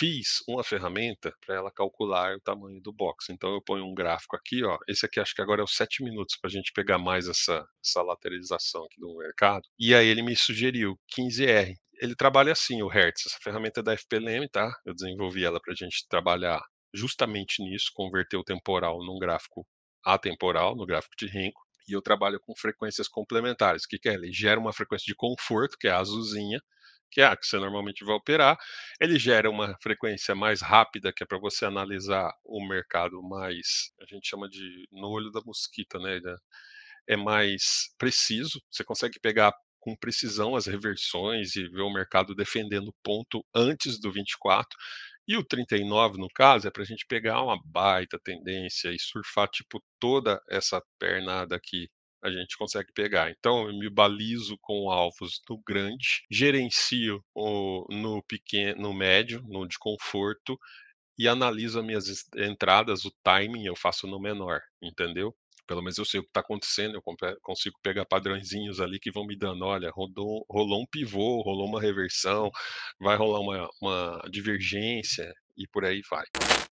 fiz uma ferramenta para ela calcular o tamanho do box. Então eu ponho um gráfico aqui, ó. Esse aqui acho que agora é os 7 minutos para a gente pegar mais essa, essa lateralização aqui do mercado. E aí ele me sugeriu 15R ele trabalha assim, o Hertz. Essa ferramenta é da FPLM, tá? Eu desenvolvi ela para a gente trabalhar justamente nisso, converter o temporal num gráfico atemporal, no gráfico de Renko. E eu trabalho com frequências complementares. O que, que é? Ele gera uma frequência de conforto, que é a azulzinha, que é a que você normalmente vai operar, ele gera uma frequência mais rápida, que é para você analisar o mercado mais, a gente chama de no olho da mosquita, né? É, é mais preciso, você consegue pegar com precisão as reversões e ver o mercado defendendo ponto antes do 24. E o 39, no caso, é para a gente pegar uma baita tendência e surfar tipo toda essa pernada aqui a gente consegue pegar. Então, eu me balizo com alvos no grande, gerencio o, no pequeno, no médio, no de conforto e analiso as minhas entradas, o timing eu faço no menor, entendeu? Pelo menos eu sei o que está acontecendo, eu consigo pegar padrãozinhos ali que vão me dando, olha, rodou, rolou um pivô, rolou uma reversão, vai rolar uma, uma divergência e por aí vai.